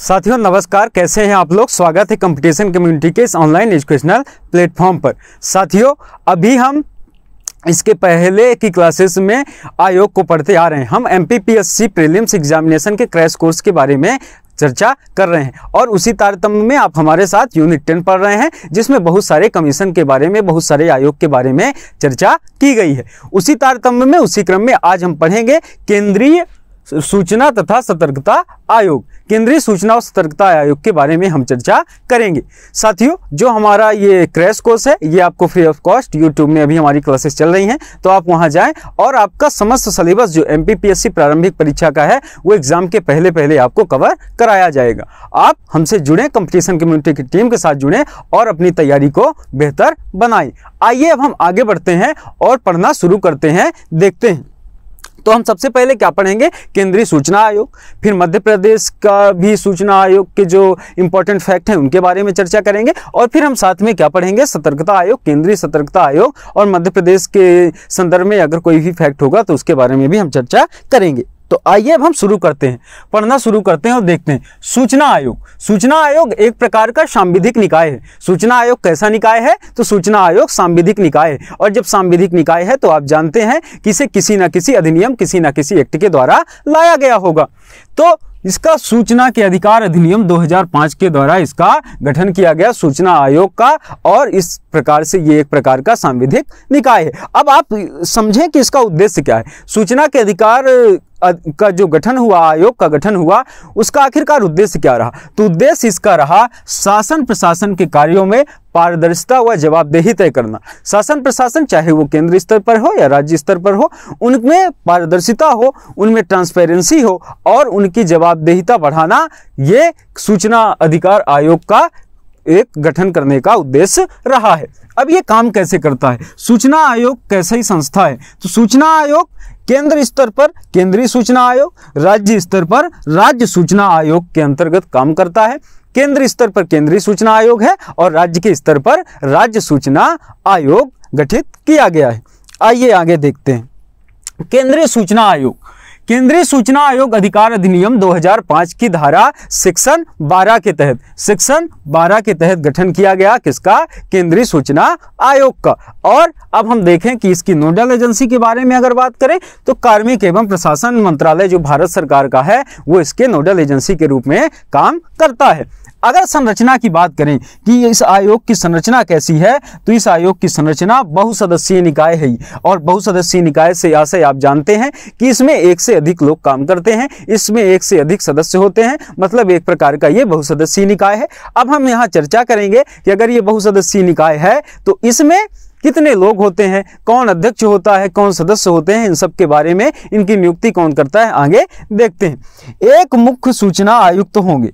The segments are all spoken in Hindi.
साथियों नमस्कार कैसे हैं आप लोग स्वागत है कंपटीशन कम्युनिटी के इस ऑनलाइन एजुकेशनल प्लेटफॉर्म पर साथियों अभी हम इसके पहले की क्लासेस में आयोग को पढ़ते आ रहे हैं हम M P P S C prelims examination के क्रैश कोर्स के बारे में चर्चा कर रहे हैं और उसी तारतम्य में आप हमारे साथ यूनिट टेन पढ़ रहे हैं जिसमें बहुत सारे कमीशन के बारे में बहुत सारे आयोग के बारे में चर्चा की गई है उसी तारतम्य में उसी क्रम में आज हम पढ़ेंगे केंद्रीय सूचना तथा सतर्कता आयोग केंद्रीय सूचना और सतर्कता आयोग के बारे में हम चर्चा करेंगे साथियों जो हमारा ये क्रैश कोर्स है ये आपको फ्री ऑफ कॉस्ट यूट्यूब में अभी हमारी क्लासेस चल रही हैं तो आप वहां जाएं और आपका समस्त सिलेबस जो एम प्रारंभिक परीक्षा का है वो एग्जाम के पहले पहले आपको कवर कराया जाएगा आप हमसे जुड़ें कंपटीशन कम्युनिटी की टीम के साथ जुड़ें और अपनी तैयारी को बेहतर बनाए आइए अब हम आगे बढ़ते हैं और पढ़ना शुरू करते हैं देखते हैं तो हम सबसे पहले क्या पढ़ेंगे केंद्रीय सूचना आयोग फिर मध्य प्रदेश का भी सूचना आयोग के जो इंपॉर्टेंट फैक्ट हैं उनके बारे में चर्चा करेंगे और फिर हम साथ में क्या पढ़ेंगे सतर्कता आयोग केंद्रीय सतर्कता आयोग और मध्य प्रदेश के संदर्भ में अगर कोई भी फैक्ट होगा तो उसके बारे में भी हम चर्चा करेंगे तो आइए अब हम शुरू करते हैं पढ़ना शुरू करते हैं और देखते हैं सूचना आयोग सूचना आयोग एक प्रकार का सांविधिक निकाय है सूचना आयोग कैसा निकाय है तो सूचना आयोग सांविधिक निकाय है और जब सांविधिक निकाय है तो आप जानते हैं कि इसे किसी ना किसी अधिनियम किसी ना किसी एक्ट के द्वारा लाया गया होगा तो इसका सूचना के अधिकार अधिनियम 2005 के द्वारा इसका गठन किया गया सूचना आयोग का और इस प्रकार से ये एक प्रकार का सांविधिक निकाय है अब आप समझें कि इसका उद्देश्य क्या है सूचना के अधिकार का जो गठन हुआ आयोग का गठन हुआ उसका आखिरकार उद्देश्य क्या रहा तो उद्देश्य इसका रहा शासन प्रशासन के कार्यों में पारदर्शिता व जवाबदेही तय करना शासन प्रशासन चाहे वो केंद्र स्तर पर हो या राज्य स्तर पर हो उनमें पारदर्शिता हो उनमें ट्रांसपेरेंसी हो और उनकी जवाबदेहिता बढ़ाना ये सूचना अधिकार आयोग का एक गठन करने का उद्देश्य रहा है अब ये काम कैसे करता है सूचना आयोग कैसे ही संस्था है तो सूचना आयोग केंद्र स्तर पर केंद्रीय सूचना आयोग राज्य स्तर पर राज्य सूचना आयोग के अंतर्गत काम करता है केंद्र स्तर पर केंद्रीय सूचना आयोग है और राज्य के स्तर पर राज्य सूचना आयोग गठित किया गया है आइए आगे देखते हैं केंद्रीय सूचना आयोग केंद्रीय सूचना आयोग अधिकार अधिनियम 2005 की धारा सेक्शन 12 के तहत सेक्शन 12 के तहत गठन किया गया किसका केंद्रीय सूचना आयोग का और अब हम देखें कि इसकी नोडल एजेंसी के बारे में अगर बात करें तो कार्मिक एवं प्रशासन मंत्रालय जो भारत सरकार का है वो इसके नोडल एजेंसी के रूप में काम करता है अगर संरचना की बात करें कि इस आयोग की संरचना कैसी है तो इस आयोग की संरचना बहुसदस्यीय निकाय है और बहुसदस्यीय निकाय से आशय आप जानते हैं कि इसमें एक से अधिक लोग काम करते हैं इसमें एक से अधिक सदस्य होते हैं मतलब एक प्रकार का ये बहुसदस्यीय निकाय है अब हम यहाँ चर्चा करेंगे कि अगर ये बहुसदस्यीय निकाय है तो इसमें कितने लोग होते हैं कौन अध्यक्ष होता है कौन सदस्य होते हैं इन सब के बारे में इनकी नियुक्ति कौन करता है आगे देखते हैं एक मुख्य सूचना आयुक्त तो होंगे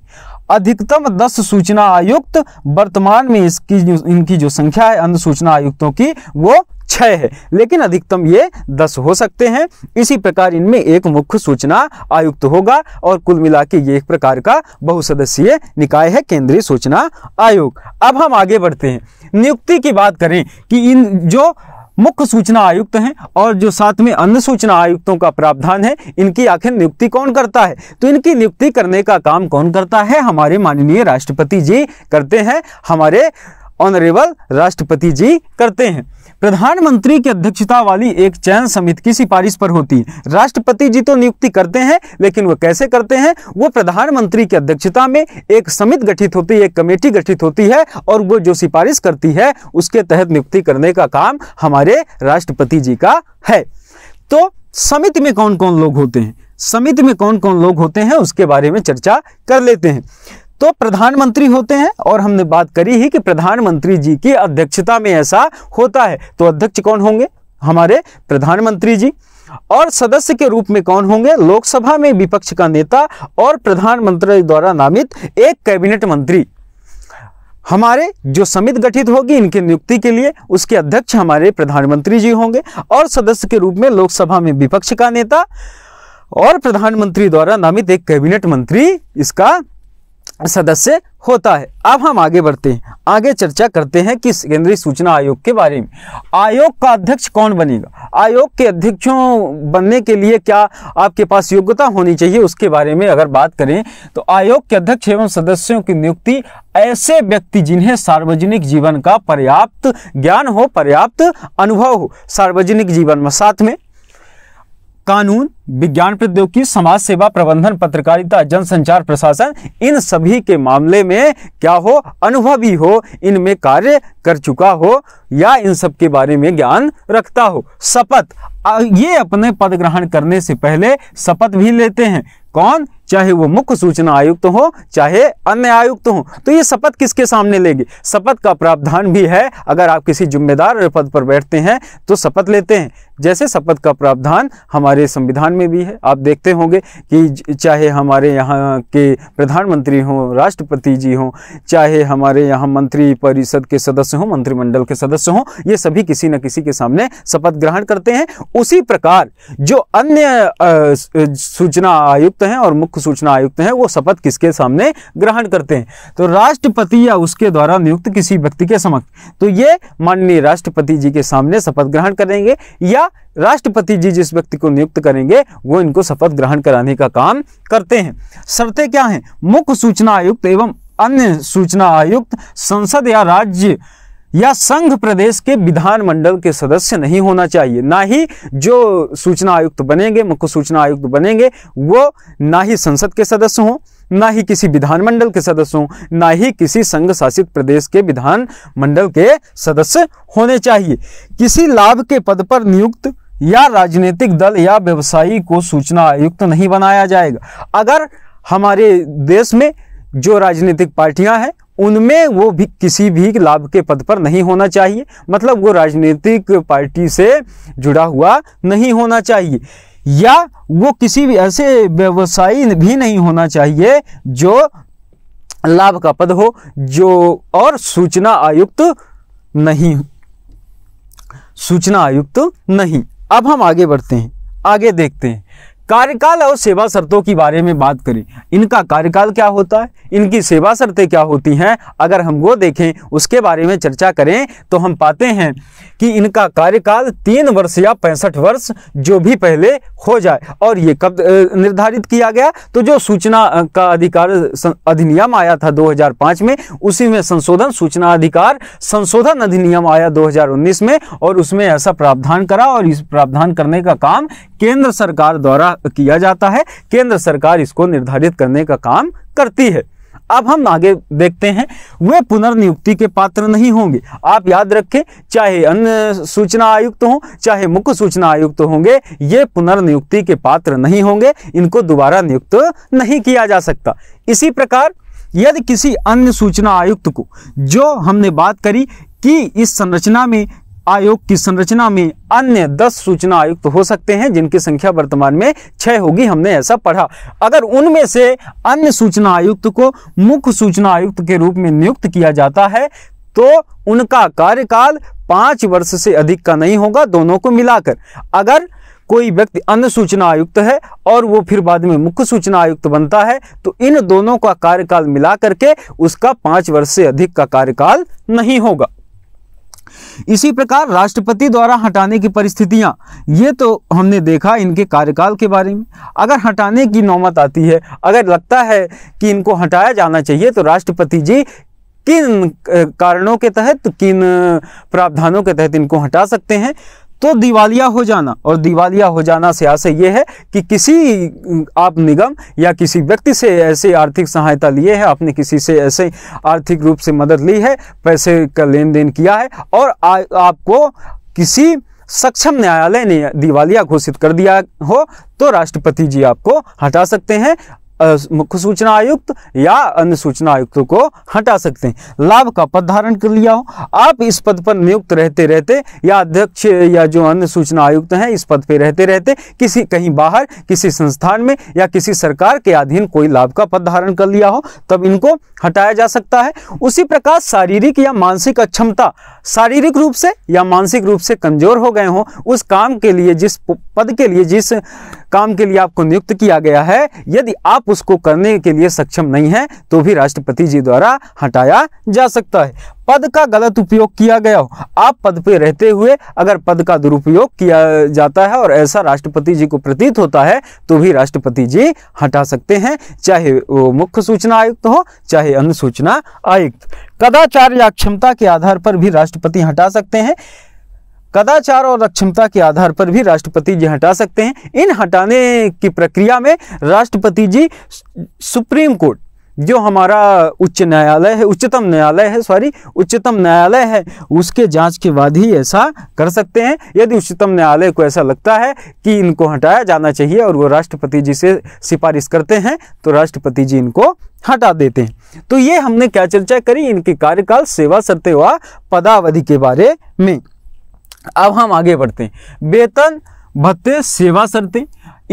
अधिकतम दस सूचना आयुक्त वर्तमान में इसकी इनकी जो संख्या है अन्य सूचना आयुक्तों की वो छः है लेकिन अधिकतम ये दस हो सकते हैं इसी प्रकार इनमें एक मुख्य सूचना आयुक्त होगा और कुल मिला के ये एक प्रकार का बहुसदस्यीय निकाय है केंद्रीय सूचना आयोग अब हम आगे बढ़ते हैं नियुक्ति की बात करें कि इन जो मुख्य सूचना आयुक्त हैं और जो साथ में अन्य सूचना आयुक्तों का प्रावधान है इनकी आखिर नियुक्ति कौन करता है तो इनकी नियुक्ति करने का काम कौन करता है हमारे माननीय राष्ट्रपति जी करते हैं हमारे ऑनरेबल राष्ट्रपति जी करते हैं प्रधानमंत्री की अध्यक्षता वाली एक चयन समिति की सिफारिश पर होती है राष्ट्रपति जी तो नियुक्ति करते हैं लेकिन वो कैसे करते हैं वो प्रधानमंत्री की अध्यक्षता में एक समिति गठित होती है एक कमेटी गठित होती है और वो जो सिफारिश करती है उसके तहत नियुक्ति करने का काम हमारे राष्ट्रपति जी का है तो समिति में कौन कौन लोग होते हैं समिति में कौन कौन लोग होते हैं उसके बारे में चर्चा कर लेते हैं तो प्रधानमंत्री होते हैं और हमने बात करी ही कि प्रधानमंत्री जी की अध्यक्षता में ऐसा होता है तो अध्यक्ष कौन होंगे हमारे प्रधानमंत्री जी और सदस्य के रूप में कौन होंगे लोकसभा में विपक्ष का नेता और प्रधानमंत्री द्वारा नामित एक कैबिनेट मंत्री हमारे जो समिति गठित होगी इनकी नियुक्ति के लिए उसके अध्यक्ष हमारे प्रधानमंत्री जी होंगे और सदस्य के रूप में लोकसभा में विपक्ष का नेता और प्रधानमंत्री द्वारा नामित एक कैबिनेट मंत्री इसका सदस्य होता है अब हम आगे बढ़ते हैं आगे चर्चा करते हैं कि केंद्रीय सूचना आयोग के बारे में आयोग का अध्यक्ष कौन बनेगा आयोग के अध्यक्षों बनने के लिए क्या आपके पास योग्यता होनी चाहिए उसके बारे में अगर बात करें तो आयोग के अध्यक्ष एवं सदस्यों की नियुक्ति ऐसे व्यक्ति जिन्हें सार्वजनिक जीवन का पर्याप्त ज्ञान हो पर्याप्त अनुभव हो सार्वजनिक जीवन में साथ में कानून विज्ञान प्रौद्योगिकी समाज सेवा प्रबंधन पत्रकारिता जनसंचार प्रशासन इन सभी के मामले में क्या हो अनुभवी हो इनमें कार्य कर चुका हो या इन सब के बारे में ज्ञान रखता हो शपथ ये अपने पद ग्रहण करने से पहले शपथ भी लेते हैं कौन चाहे वो मुख्य सूचना आयुक्त तो हो चाहे अन्य आयुक्त तो हो तो ये शपथ किसके सामने लेंगे शपथ का प्रावधान भी है अगर आप किसी जिम्मेदार पद पर बैठते हैं तो शपथ लेते हैं जैसे शपथ का प्रावधान हमारे संविधान में भी है आप देखते होंगे कि चाहे हमारे यहाँ के प्रधानमंत्री हों राष्ट्रपति जी हों चाहे हमारे यहाँ मंत्री परिषद के सदस्य हों मंत्रिमंडल के सदस्य हों ये सभी किसी न किसी के सामने शपथ ग्रहण करते हैं उसी प्रकार जो अन्य सूचना आयुक्त हैं और मुख्य सूचना आयुक्त हैं वो शपथ किसके सामने ग्रहण करते हैं तो राष्ट्रपति या उसके द्वारा नियुक्त किसी व्यक्ति के समक्ष तो ये माननीय राष्ट्रपति जी के सामने शपथ ग्रहण करेंगे या राष्ट्रपति जी जिस व्यक्ति को नियुक्त करेंगे वो इनको शपथ ग्रहण कराने का काम करते हैं शर्तें क्या हैं मुख्य सूचना आयुक्त एवं अन्य सूचना आयुक्त संसद या राज्य या संघ प्रदेश के विधानमंडल के सदस्य नहीं होना चाहिए ना ही जो सूचना आयुक्त बनेंगे मुख्य सूचना आयुक्त बनेंगे वो ना ही संसद के सदस्य हों ना ही किसी विधानमंडल के सदस्य हों ना ही किसी संघ शासित प्रदेश के विधानमंडल के सदस्य होने चाहिए किसी लाभ के पद पर नियुक्त या राजनीतिक दल या व्यवसायी को सूचना आयुक्त नहीं बनाया जाएगा अगर हमारे देश में जो राजनीतिक पार्टियां हैं उनमें वो भी किसी भी लाभ के पद पर नहीं होना चाहिए मतलब वो राजनीतिक पार्टी से जुड़ा हुआ नहीं होना चाहिए या वो किसी भी ऐसे व्यवसायी भी नहीं होना चाहिए जो लाभ का पद हो जो और सूचना आयुक्त नहीं सूचना आयुक्त नहीं अब हम आगे बढ़ते हैं आगे देखते हैं कार्यकाल और सेवा शर्तों के बारे में बात करें इनका कार्यकाल क्या होता है इनकी सेवा शर्तें क्या होती हैं अगर हम वो देखें उसके बारे में चर्चा करें तो हम पाते हैं कि इनका कार्यकाल तीन वर्ष या पैंसठ वर्ष जो भी पहले हो जाए और ये कब निर्धारित किया गया तो जो सूचना का अधिकार अधिनियम आया था 2005 में उसी में संशोधन सूचना अधिकार संशोधन अधिनियम आया 2019 में और उसमें ऐसा प्रावधान करा और इस प्रावधान करने का काम केंद्र सरकार द्वारा किया जाता है केंद्र सरकार इसको निर्धारित करने का काम करती है अब हम आगे देखते हैं वे पुनर्नियुक्ति के पात्र नहीं होंगे आप याद रखें चाहे अन्य सूचना आयुक्त हो हों चाहे मुख्य सूचना आयुक्त होंगे ये पुनर्नियुक्ति के पात्र नहीं होंगे इनको दोबारा नियुक्त नहीं किया जा सकता इसी प्रकार यदि किसी अन्य सूचना आयुक्त को जो हमने बात करी कि इस संरचना में आयोग की संरचना में अन्य दस सूचना आयुक्त तो हो सकते हैं जिनकी संख्या वर्तमान में छह होगी हमने ऐसा पढ़ा अगर उनमें से अन्य सूचना आयुक्त को मुख्य सूचना आयुक्त के रूप में नियुक्त किया जाता है तो उनका कार्यकाल पांच वर्ष से अधिक का नहीं होगा दोनों को मिलाकर अगर कोई व्यक्ति अन्य सूचना आयुक्त है और वो फिर बाद में मुख्य सूचना आयुक्त बनता है तो इन दोनों का कार्यकाल मिला करके उसका पाँच वर्ष से अधिक का कार्यकाल नहीं होगा इसी प्रकार राष्ट्रपति द्वारा हटाने की परिस्थितियां ये तो हमने देखा इनके कार्यकाल के बारे में अगर हटाने की नौमत आती है अगर लगता है कि इनको हटाया जाना चाहिए तो राष्ट्रपति जी किन कारणों के तहत किन प्रावधानों के तहत इनको हटा सकते हैं तो दिवालिया हो जाना और दिवालिया हो जाना से आशय ये है कि किसी आप निगम या किसी व्यक्ति से ऐसे आर्थिक सहायता लिए है आपने किसी से ऐसे आर्थिक रूप से मदद ली है पैसे का लेन देन किया है और आ, आपको किसी सक्षम न्यायालय ने दिवालिया घोषित कर दिया हो तो राष्ट्रपति जी आपको हटा सकते हैं मुख्य सूचना आयुक्त या अन्य सूचना आयुक्त को हटा सकते हैं लाभ का पद धारण कर लिया हो आप इस पद पर नियुक्त रहते रहते या अध्यक्ष या जो अन्य सूचना आयुक्त हैं इस पद पर रहते रहते किसी कहीं बाहर किसी संस्थान में या किसी सरकार के अधीन कोई लाभ का पद धारण कर लिया हो तब इनको हटाया जा सकता है उसी प्रकार शारीरिक या मानसिक अक्षमता शारीरिक रूप से या मानसिक रूप से कमजोर हो गए हों उस काम के लिए जिस पद के लिए जिस काम के लिए आपको नियुक्त किया गया है यदि आप उसको करने के लिए सक्षम नहीं है तो भी राष्ट्रपति जी द्वारा हटाया जा सकता है पद का गलत उपयोग किया गया हो आप पद पे रहते हुए अगर पद का दुरुपयोग किया जाता है और ऐसा राष्ट्रपति जी को प्रतीत होता है तो भी राष्ट्रपति जी हटा सकते हैं चाहे वो मुख्य सूचना आयुक्त हो चाहे अनुसूचना आयुक्त कदाचार या क्षमता के आधार पर भी राष्ट्रपति हटा सकते हैं कदाचार और अक्षमता के आधार पर भी राष्ट्रपति जी हटा सकते हैं इन हटाने की प्रक्रिया में राष्ट्रपति जी सुप्रीम कोर्ट जो हमारा उच्च न्यायालय है उच्चतम न्यायालय है सॉरी उच्चतम न्यायालय है उसके जांच के बाद ही ऐसा कर सकते हैं यदि उच्चतम न्यायालय को ऐसा लगता है कि इनको हटाया जाना चाहिए और वो राष्ट्रपति जी से सिफारिश करते हैं तो राष्ट्रपति जी इनको हटा देते हैं तो ये हमने क्या चर्चा करी इनके कार्यकाल सेवा सत्य व पदावधि के बारे में अब हम आगे बढ़ते हैं वेतन भत्ते सेवा शर्तें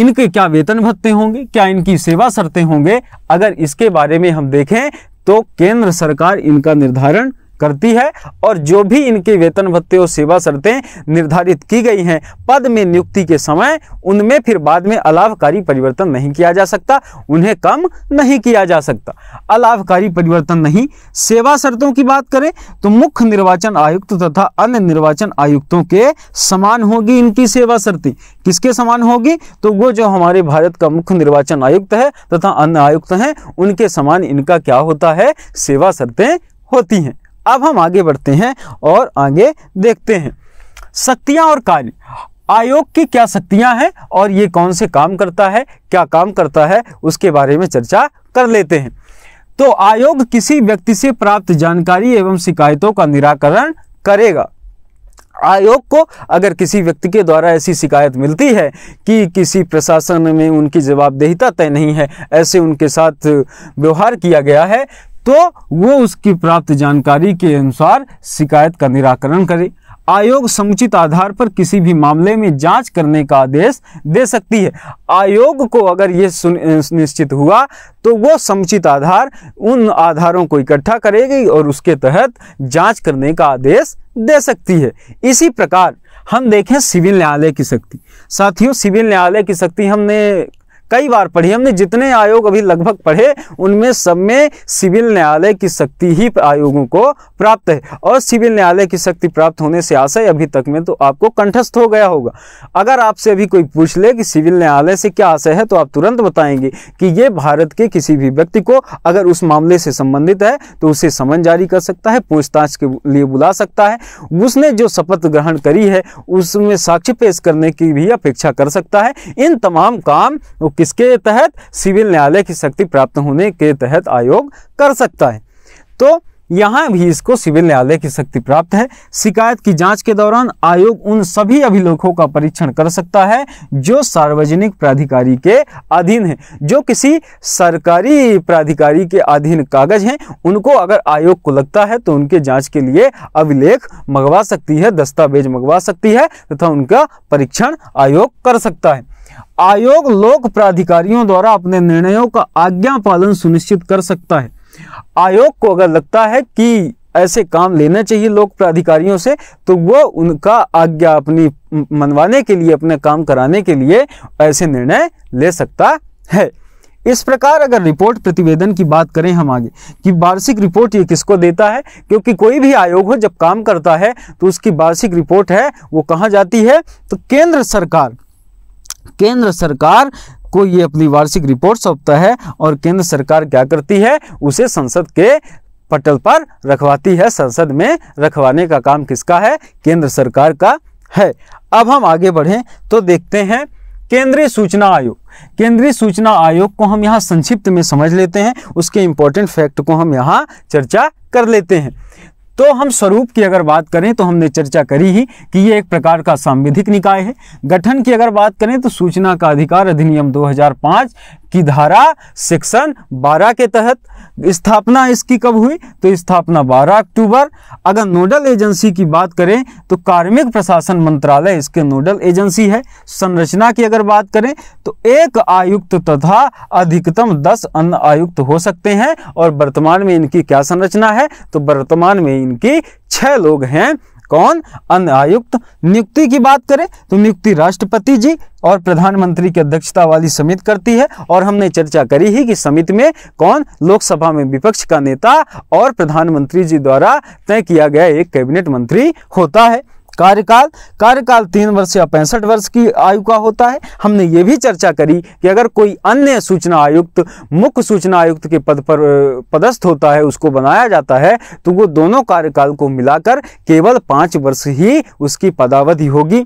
इनके क्या वेतन भत्ते होंगे क्या इनकी सेवा शर्तें होंगे अगर इसके बारे में हम देखें तो केंद्र सरकार इनका निर्धारण करती है और जो भी इनके वेतन भत्ते और सेवा शर्तें निर्धारित की गई हैं पद में नियुक्ति के समय उनमें फिर बाद में अलाभकारी परिवर्तन नहीं किया जा सकता उन्हें कम नहीं किया जा सकता अलाभकारी परिवर्तन नहीं सेवा शर्तों की बात करें तो मुख्य निर्वाचन आयुक्त तथा अन्य निर्वाचन आयुक्तों के समान होगी इनकी सेवा शर्तें किसके समान होगी तो वो जो हमारे भारत का मुख्य निर्वाचन आयुक्त है तथा अन्य आयुक्त हैं उनके समान इनका क्या होता है सेवा शर्तें होती हैं अब हम आगे बढ़ते हैं और आगे देखते हैं शक्तियाँ और कार्य आयोग की क्या शक्तियाँ हैं और ये कौन से काम करता है क्या काम करता है उसके बारे में चर्चा कर लेते हैं तो आयोग किसी व्यक्ति से प्राप्त जानकारी एवं शिकायतों का निराकरण करेगा आयोग को अगर किसी व्यक्ति के द्वारा ऐसी शिकायत मिलती है कि किसी प्रशासन में उनकी जवाबदेहिता तय नहीं है ऐसे उनके साथ व्यवहार किया गया है तो वो उसकी प्राप्त जानकारी के अनुसार शिकायत का निराकरण करे आयोग समुचित आधार पर किसी भी मामले में जांच करने का आदेश दे सकती है आयोग को अगर ये सुनिश्चित हुआ तो वो समुचित आधार उन आधारों को इकट्ठा करेगी और उसके तहत जांच करने का आदेश दे सकती है इसी प्रकार हम देखें सिविल न्यायालय की शक्ति साथियों सिविल न्यायालय की शक्ति हमने कई बार पढ़ी हमने जितने आयोग अभी लगभग पढ़े उनमें सब में सिविल न्यायालय की शक्ति ही आयोगों को प्राप्त है और सिविल न्यायालय की शक्ति प्राप्त होने से आशय अभी तक में तो आपको कंठस्थ हो गया होगा अगर आपसे अभी कोई पूछ ले कि सिविल न्यायालय से क्या आशय है तो आप तुरंत बताएंगे कि ये भारत के किसी भी व्यक्ति को अगर उस मामले से संबंधित है तो उसे समन जारी कर सकता है पूछताछ के लिए बुला सकता है उसने जो शपथ ग्रहण करी है उसमें साक्ष्य पेश करने की भी अपेक्षा कर सकता है इन तमाम काम किसके तहत सिविल न्यायालय की शक्ति प्राप्त होने के तहत आयोग कर सकता है तो यहाँ भी इसको सिविल न्यायालय की शक्ति प्राप्त है शिकायत की जांच के दौरान आयोग उन सभी अभिलेखों का परीक्षण कर सकता है जो सार्वजनिक प्राधिकारी के अधीन है जो किसी सरकारी प्राधिकारी के अधीन कागज हैं उनको अगर आयोग को लगता है तो उनके जांच के लिए अभिलेख मंगवा सकती है दस्तावेज मंगवा सकती है तथा तो उनका परीक्षण आयोग कर सकता है आयोग लोक प्राधिकारियों द्वारा अपने निर्णयों का आज्ञा पालन सुनिश्चित कर सकता है आयोग को अगर लगता है कि ऐसे काम लेना चाहिए लोक प्राधिकारियों से तो वो उनका आज्ञा अपनी मनवाने के लिए अपने काम कराने के लिए ऐसे निर्णय ले सकता है इस प्रकार अगर रिपोर्ट प्रतिवेदन की बात करें हम आगे कि वार्षिक रिपोर्ट ये किसको देता है क्योंकि कोई भी आयोग हो जब काम करता है तो उसकी वार्षिक रिपोर्ट है वो कहाँ जाती है तो केंद्र सरकार केंद्र सरकार को ये अपनी वार्षिक रिपोर्ट सौंपता है और केंद्र सरकार क्या करती है उसे संसद के पटल पर रखवाती है संसद में रखवाने का काम किसका है केंद्र सरकार का है अब हम आगे बढ़ें तो देखते हैं केंद्रीय सूचना आयोग केंद्रीय सूचना आयोग को हम यहाँ संक्षिप्त में समझ लेते हैं उसके इंपॉर्टेंट फैक्ट को हम यहाँ चर्चा कर लेते हैं तो हम स्वरूप की अगर बात करें तो हमने चर्चा करी ही कि ये एक प्रकार का सांविधिक निकाय है गठन की अगर बात करें तो सूचना का अधिकार अधिनियम 2005 की धारा सेक्शन 12 के तहत स्थापना इसकी कब हुई तो स्थापना 12 अक्टूबर अगर नोडल एजेंसी की बात करें तो कार्मिक प्रशासन मंत्रालय इसके नोडल एजेंसी है संरचना की अगर बात करें तो एक आयुक्त तथा अधिकतम दस अन्य आयुक्त हो सकते हैं और वर्तमान में इनकी क्या संरचना है तो वर्तमान में इनकी छह लोग हैं कौन अन्य आयुक्त नियुक्ति की बात करें तो नियुक्ति राष्ट्रपति जी और प्रधानमंत्री की अध्यक्षता वाली समिति करती है और हमने चर्चा करी ही कि समिति में कौन लोकसभा में विपक्ष का नेता और प्रधानमंत्री जी द्वारा तय किया गया एक कैबिनेट मंत्री होता है कार्यकाल कार्यकाल तीन वर्ष या पैंसठ वर्ष की आयु का होता है हमने ये भी चर्चा करी कि अगर कोई अन्य सूचना आयुक्त मुख्य सूचना आयुक्त के पद पर पदस्थ होता है उसको बनाया जाता है तो वो दोनों कार्यकाल को मिलाकर केवल पाँच वर्ष ही उसकी पदावधि होगी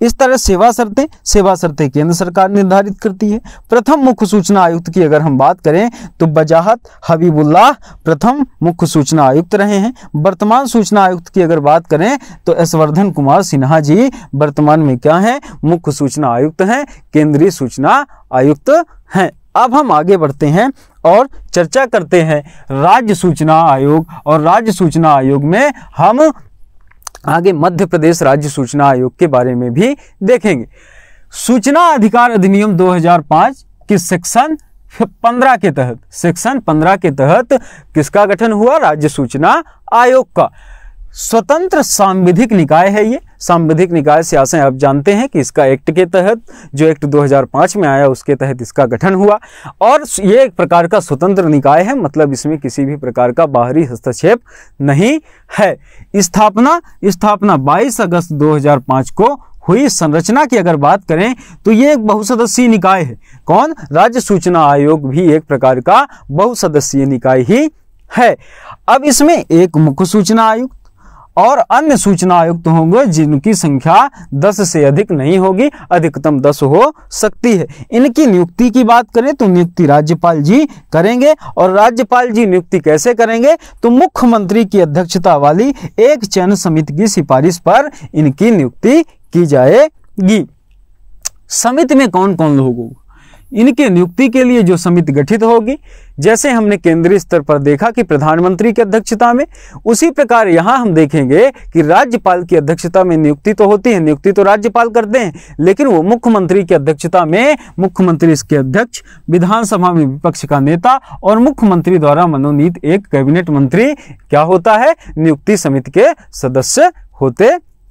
इस तरह सेवा शर्तें सेवा शर्तें केंद्र सरकार निर्धारित करती है प्रथम मुख्य सूचना आयुक्त की अगर हम बात करें तो बजाहत हबीबुल्लाह प्रथम मुख्य सूचना आयुक्त रहे हैं वर्तमान सूचना आयुक्त की अगर बात करें तो यशवर्धन कुमार सिन्हा जी वर्तमान में क्या है मुख्य सूचना आयुक्त हैं केंद्रीय सूचना आयुक्त हैं अब हम आगे बढ़ते हैं और चर्चा करते हैं राज्य सूचना आयोग और राज्य सूचना आयोग में हम आगे मध्य प्रदेश राज्य सूचना आयोग के बारे में भी देखेंगे सूचना अधिकार अधिनियम 2005 की सेक्शन पंद्रह के तहत सेक्शन पंद्रह के तहत किसका गठन हुआ राज्य सूचना आयोग का स्वतंत्र सांविधिक निकाय है ये सांविधिक निकाय से आशय आप जानते हैं कि इसका एक्ट के तहत जो एक्ट 2005 में आया उसके तहत इसका गठन हुआ और ये एक प्रकार का स्वतंत्र निकाय है मतलब इसमें किसी भी प्रकार का बाहरी हस्तक्षेप नहीं है स्थापना स्थापना 22 अगस्त 2005 को हुई संरचना की अगर बात करें तो ये एक बहुसदस्यीय निकाय है कौन राज्य सूचना आयोग भी एक प्रकार का बहुसदस्यीय निकाय ही है अब इसमें एक मुख्य सूचना आयुक्त और अन्य सूचना आयुक्त होंगे जिनकी संख्या दस से अधिक नहीं होगी अधिकतम दस हो सकती है इनकी नियुक्ति की बात करें तो नियुक्ति राज्यपाल जी करेंगे और राज्यपाल जी नियुक्ति कैसे करेंगे तो मुख्यमंत्री की अध्यक्षता वाली एक चयन समिति की सिफारिश पर इनकी नियुक्ति की जाएगी समिति में कौन कौन लोग होगा इनके नियुक्ति के लिए जो समिति गठित होगी जैसे हमने केंद्रीय स्तर पर देखा कि प्रधानमंत्री की अध्यक्षता में उसी प्रकार यहाँ हम देखेंगे कि राज्यपाल की अध्यक्षता में नियुक्ति तो होती है नियुक्ति तो राज्यपाल करते हैं लेकिन वो मुख्यमंत्री की अध्यक्षता में मुख्यमंत्री इसके अध्यक्ष विधानसभा में विपक्ष का नेता और मुख्यमंत्री द्वारा मनोनीत एक कैबिनेट मंत्री क्या होता है नियुक्ति समिति के सदस्य होते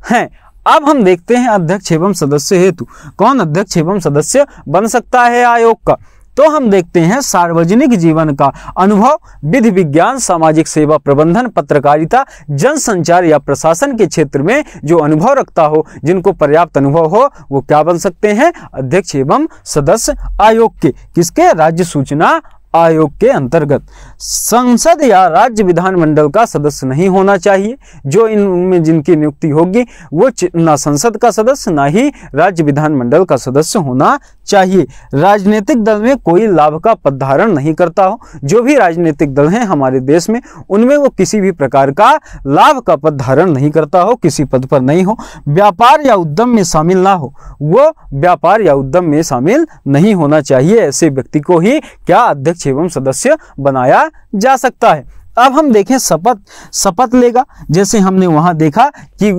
हैं अब हम देखते हैं अध्यक्ष एवं सदस्य हेतु कौन अध्यक्ष एवं सदस्य बन सकता है आयोग का तो हम देखते हैं सार्वजनिक जीवन का अनुभव विधि विज्ञान सामाजिक सेवा प्रबंधन पत्रकारिता जनसंचार या प्रशासन के क्षेत्र में जो अनुभव रखता हो जिनको पर्याप्त अनुभव हो वो क्या बन सकते हैं अध्यक्ष एवं सदस्य आयोग के किसके राज्य सूचना आयोग के अंतर्गत संसद या राज्य विधानमंडल का सदस्य नहीं होना चाहिए जो इनमें जिनकी नियुक्ति होगी वो ना संसद का सदस्य ना ही राज्य विधानमंडल का सदस्य होना चाहिए राजनीतिक दल में कोई लाभ का पद धारण नहीं करता हो जो भी राजनीतिक दल हैं हमारे देश में उनमें वो किसी भी प्रकार का लाभ का पद धारण नहीं करता हो किसी पद पर नहीं हो व्यापार या उद्यम में शामिल ना हो वो व्यापार या उद्यम में शामिल नहीं होना चाहिए ऐसे व्यक्ति को ही क्या अध्यक्ष एवं सदस्य बनाया जा सकता है अब हम देखें शपथ शपथ लेगा जैसे हमने वहां देखा कि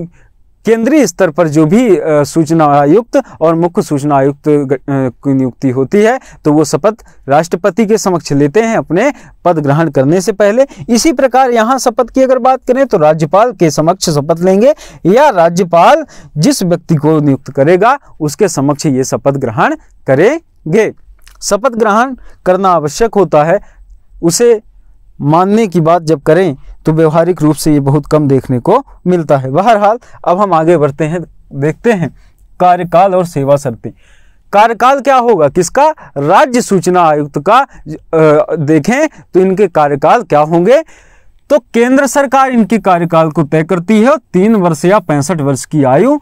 केंद्रीय स्तर पर जो भी सूचना आयुक्त और मुख्य सूचना आयुक्त की नियुक्ति होती है तो वो शपथ राष्ट्रपति के समक्ष लेते हैं अपने पद ग्रहण करने से पहले इसी प्रकार यहाँ शपथ की अगर बात करें तो राज्यपाल के समक्ष शपथ लेंगे या राज्यपाल जिस व्यक्ति को नियुक्त करेगा उसके समक्ष ये शपथ ग्रहण करेंगे शपथ ग्रहण करना आवश्यक होता है उसे मानने की बात जब करें तो व्यवहारिक रूप से ये बहुत कम देखने को मिलता है बहरहाल अब हम आगे बढ़ते हैं देखते हैं कार्यकाल और सेवा शर्तें कार्यकाल क्या होगा किसका राज्य सूचना आयुक्त का देखें तो इनके कार्यकाल क्या होंगे तो केंद्र सरकार इनके कार्यकाल को तय करती है और तीन वर्ष या पैंसठ वर्ष की आयु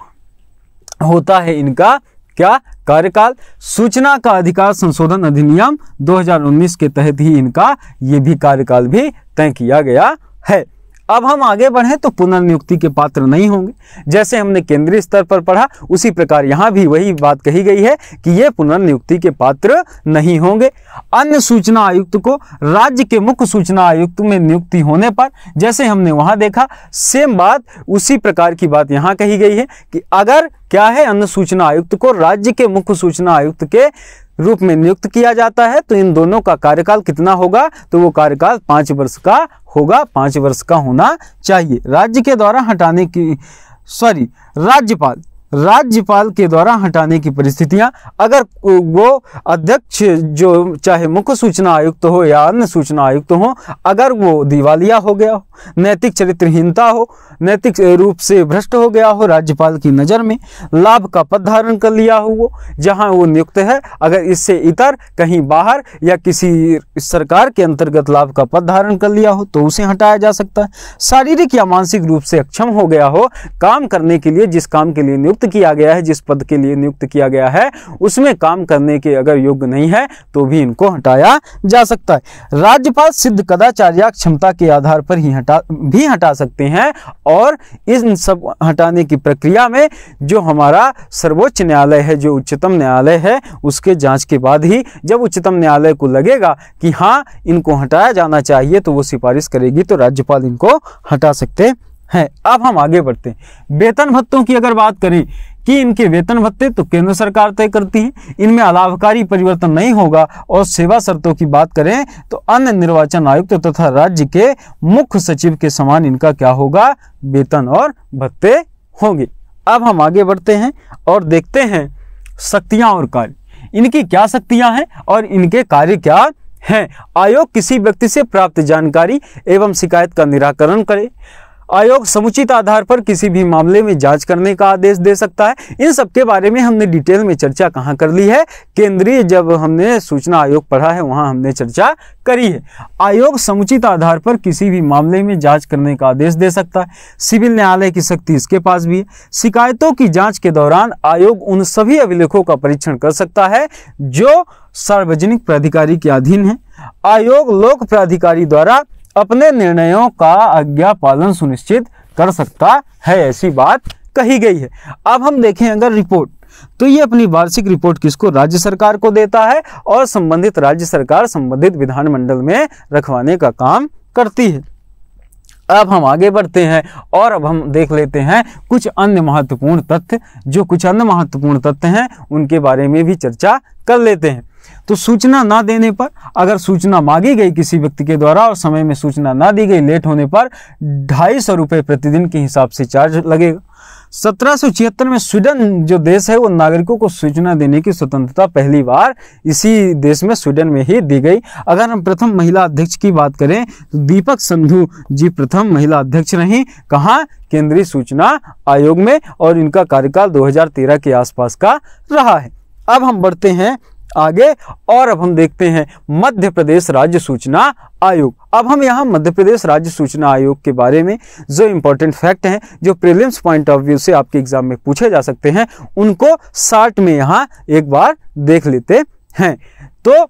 होता है इनका क्या कार्यकाल सूचना का अधिकार संशोधन अधिनियम 2019 के तहत ही इनका ये भी कार्यकाल भी तय किया गया है अब हम आगे बढ़ें तो पुनर्नियुक्ति के पात्र नहीं होंगे जैसे हमने केंद्रीय स्तर पर पढ़ा उसी प्रकार यहाँ भी वही बात कही गई है कि ये पुनर्नियुक्ति के पात्र नहीं होंगे अन्य सूचना आयुक्त को राज्य के मुख्य सूचना आयुक्त में नियुक्ति होने पर जैसे हमने वहां देखा सेम बात उसी प्रकार की बात यहाँ कही गई है कि अगर क्या है अन्य सूचना आयुक्त को राज्य के मुख्य सूचना आयुक्त के रूप में नियुक्त किया जाता है तो इन दोनों का कार्यकाल कितना होगा तो वो कार्यकाल पांच वर्ष का होगा पांच वर्ष का होना चाहिए राज्य के द्वारा हटाने की सॉरी राज्यपाल राज्यपाल के द्वारा हटाने की परिस्थितियां अगर वो अध्यक्ष जो चाहे मुख्य सूचना आयुक्त हो या अन्य सूचना आयुक्त हो अगर वो दिवालिया हो गया हो नैतिक चरित्रहीनता हो नैतिक रूप से भ्रष्ट हो गया हो राज्यपाल की नज़र में लाभ का पद धारण कर लिया हो वो जहाँ वो नियुक्त है अगर इससे इतर कहीं बाहर या किसी सरकार के अंतर्गत लाभ का पद धारण कर लिया हो तो उसे हटाया जा सकता है शारीरिक या मानसिक रूप से अक्षम हो गया हो काम करने के लिए जिस काम के लिए नियुक्त नियुक्त किया गया है जिस पद के लिए नियुक्त किया गया है उसमें काम करने के अगर योग्य नहीं है तो भी इनको हटाया जा सकता है राज्यपाल सिद्ध कदाचार्य क्षमता के आधार पर ही हटा भी हटा सकते हैं और इन सब हटाने की प्रक्रिया में जो हमारा सर्वोच्च न्यायालय है जो उच्चतम न्यायालय है उसके जांच के बाद ही जब उच्चतम न्यायालय को लगेगा कि हाँ इनको हटाया जाना चाहिए तो वो सिफारिश करेगी तो राज्यपाल इनको हटा सकते है अब हम आगे बढ़ते हैं वेतन भत्तों की अगर बात करें कि इनके वेतन भत्ते तो केंद्र सरकार तय करती है इनमें अलाभकारी परिवर्तन नहीं होगा और सेवा शर्तों की बात करें तो अन्य निर्वाचन आयुक्त तथा राज्य के मुख्य सचिव के समान इनका क्या होगा वेतन और भत्ते होंगे अब हम आगे बढ़ते हैं और देखते हैं शक्तियां और कार्य इनकी क्या शक्तियां हैं और इनके कार्य क्या हैं आयोग किसी व्यक्ति से प्राप्त जानकारी एवं शिकायत का निराकरण करे आयोग समुचित आधार पर किसी भी मामले में जांच करने का आदेश दे सकता है इन सब के बारे में हमने डिटेल में चर्चा कहाँ कर ली है केंद्रीय जब हमने सूचना आयोग पढ़ा है वहाँ हमने चर्चा करी है आयोग समुचित आधार पर किसी भी मामले में जाँच करने का आदेश दे सकता है सिविल न्यायालय की शक्ति इसके पास भी है शिकायतों की जाँच के दौरान आयोग उन सभी अभिलेखों का परीक्षण कर सकता है जो सार्वजनिक प्राधिकारी के अधीन है आयोग लोक प्राधिकारी द्वारा अपने निर्णयों का आज्ञा पालन सुनिश्चित कर सकता है ऐसी बात कही गई है अब हम देखें अगर रिपोर्ट तो ये अपनी वार्षिक रिपोर्ट किसको राज्य सरकार को देता है और संबंधित राज्य सरकार संबंधित विधानमंडल में रखवाने का काम करती है अब हम आगे बढ़ते हैं और अब हम देख लेते हैं कुछ अन्य महत्वपूर्ण तथ्य जो कुछ अन्य महत्वपूर्ण तथ्य हैं उनके बारे में भी चर्चा कर लेते हैं तो सूचना ना देने पर अगर सूचना मांगी गई किसी व्यक्ति के द्वारा और समय में सूचना ना दी गई लेट होने पर ढाई सौ रुपये प्रतिदिन के हिसाब से चार्ज लगेगा सत्रह में स्वीडन जो देश है वो नागरिकों को सूचना देने की स्वतंत्रता पहली बार इसी देश में स्वीडन में ही दी गई अगर हम प्रथम महिला अध्यक्ष की बात करें तो दीपक संधु जी प्रथम महिला अध्यक्ष रहीं कहाँ केंद्रीय सूचना आयोग में और इनका कार्यकाल 2013 के आसपास का रहा है अब हम बढ़ते हैं आगे और अब हम देखते हैं मध्य प्रदेश राज्य सूचना आयोग अब हम यहाँ मध्य प्रदेश राज्य सूचना आयोग के बारे में जो इंपॉर्टेंट फैक्ट हैं जो प्रीलिम्स पॉइंट ऑफ व्यू से आपके एग्जाम में पूछे जा सकते हैं उनको शार्ट में यहाँ एक बार देख लेते हैं तो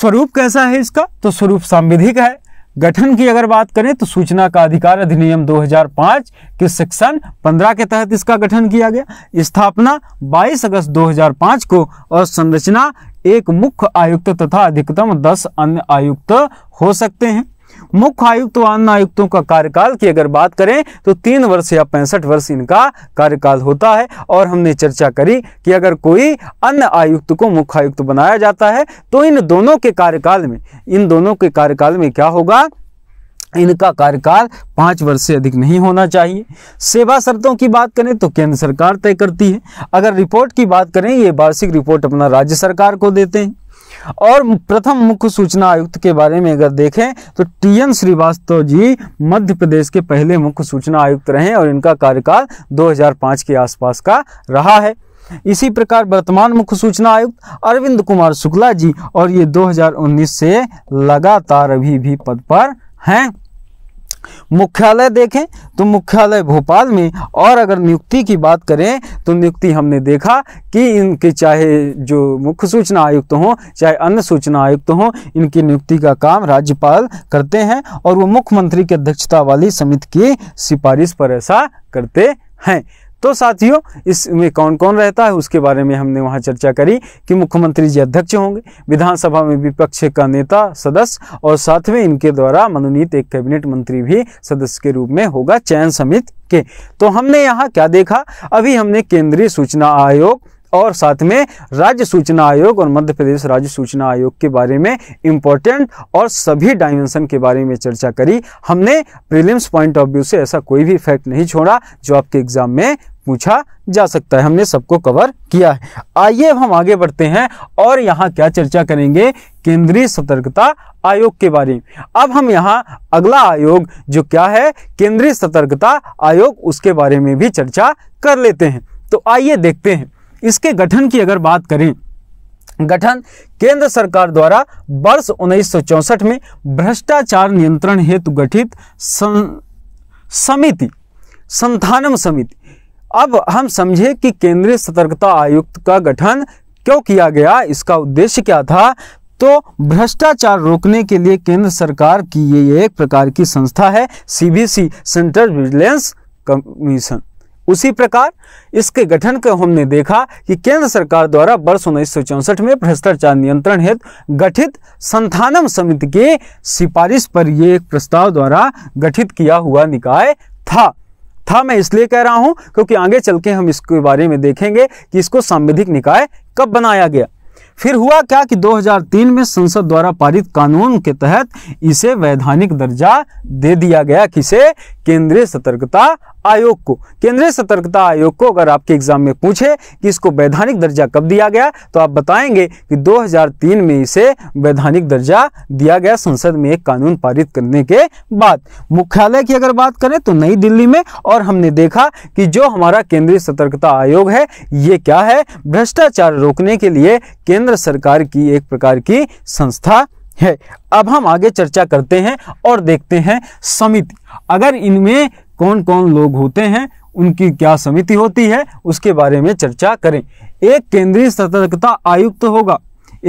स्वरूप कैसा है इसका तो स्वरूप सांविधिक है गठन की अगर बात करें तो सूचना का अधिकार अधिनियम 2005 के सेक्शन 15 के तहत इसका गठन किया गया स्थापना 22 अगस्त 2005 को और संरचना एक मुख्य आयुक्त तथा अधिकतम 10 अन्य आयुक्त हो सकते हैं मुख्य आयुक्त व अन्य आयुक्तों का कार्यकाल की अगर बात करें तो तीन वर्ष या पैंसठ वर्ष इनका कार्यकाल होता है और हमने चर्चा करी कि अगर कोई अन्य आयुक्त को मुख्य आयुक्त बनाया जाता है तो इन दोनों के कार्यकाल में इन दोनों के कार्यकाल में क्या होगा इनका कार्यकाल पाँच वर्ष से अधिक नहीं होना चाहिए सेवा शर्तों की बात करें तो केंद्र सरकार तय करती है अगर रिपोर्ट की बात करें ये वार्षिक रिपोर्ट अपना राज्य सरकार को देते हैं और प्रथम मुख्य सूचना आयुक्त के बारे में अगर देखें तो टी एन श्रीवास्तव जी मध्य प्रदेश के पहले मुख्य सूचना आयुक्त रहे और इनका कार्यकाल 2005 के आसपास का रहा है इसी प्रकार वर्तमान मुख्य सूचना आयुक्त अरविंद कुमार शुक्ला जी और ये 2019 से लगातार अभी भी पद पर हैं मुख्यालय देखें तो मुख्यालय भोपाल में और अगर नियुक्ति की बात करें तो नियुक्ति हमने देखा कि इनके चाहे जो मुख्य सूचना आयुक्त हों चाहे अन्य सूचना आयुक्त हों इनकी नियुक्ति का काम राज्यपाल करते हैं और वो मुख्यमंत्री की अध्यक्षता वाली समिति की सिफारिश पर ऐसा करते हैं तो साथियों इसमें कौन कौन रहता है उसके बारे में हमने वहां चर्चा करी कि मुख्यमंत्री जी अध्यक्ष होंगे विधानसभा में विपक्ष का नेता सदस्य और साथ में इनके द्वारा मनोनीत एक कैबिनेट मंत्री भी सदस्य के रूप में होगा चयन समिति के तो हमने यहाँ क्या देखा अभी हमने केंद्रीय सूचना आयोग और साथ में राज्य सूचना आयोग और मध्य प्रदेश राज्य सूचना आयोग के बारे में इम्पोर्टेंट और सभी डायमेंशन के बारे में चर्चा करी हमने प्रीलिम्स पॉइंट ऑफ व्यू से ऐसा कोई भी फैक्ट नहीं छोड़ा जो आपके एग्जाम में पूछा जा सकता है हमने सबको कवर किया है आइए अब हम आगे बढ़ते हैं और यहाँ क्या चर्चा करेंगे केंद्रीय सतर्कता आयोग के बारे में अब हम यहाँ अगला आयोग जो क्या है केंद्रीय सतर्कता आयोग उसके बारे में भी चर्चा कर लेते हैं तो आइए देखते हैं इसके गठन की अगर बात करें गठन केंद्र सरकार द्वारा वर्ष 1964 में भ्रष्टाचार नियंत्रण हेतु गठित समिति संथानम समिति अब हम समझे कि केंद्रीय सतर्कता आयुक्त का गठन क्यों किया गया इसका उद्देश्य क्या था तो भ्रष्टाचार रोकने के लिए केंद्र सरकार की ये एक प्रकार की संस्था है सीबीसी सेंट्रल विजिलेंस कमीशन उसी प्रकार इसके गठन को हमने देखा कि केंद्र सरकार द्वारा वर्ष उन्नीस में भ्रष्टाचार नियंत्रण हेतु गठित संथानम समिति के सिफारिश पर यह एक प्रस्ताव द्वारा गठित किया हुआ निकाय था था मैं इसलिए कह रहा हूं क्योंकि आगे चल के हम इसके बारे में देखेंगे कि इसको सांविधिक निकाय कब बनाया गया फिर हुआ क्या कि 2003 में संसद द्वारा पारित कानून के तहत इसे वैधानिक दर्जा दे दिया गया किसे केंद्रीय सतर्कता आयोग को केंद्रीय सतर्कता आयोग को अगर आपके एग्जाम में पूछे कि इसको वैधानिक दर्जा कब दिया गया तो आप बताएंगे कि 2003 में इसे वैधानिक दर्जा दिया गया संसद में एक कानून पारित करने के बाद मुख्यालय की अगर बात करें तो नई दिल्ली में और हमने देखा कि जो हमारा केंद्रीय सतर्कता आयोग है ये क्या है भ्रष्टाचार रोकने के लिए केंद्र सरकार की एक प्रकार की संस्था है अब हम आगे चर्चा करते हैं और देखते हैं समिति अगर इनमें कौन कौन लोग होते हैं उनकी क्या समिति होती है उसके बारे में चर्चा करें एक केंद्रीय सतर्कता आयुक्त होगा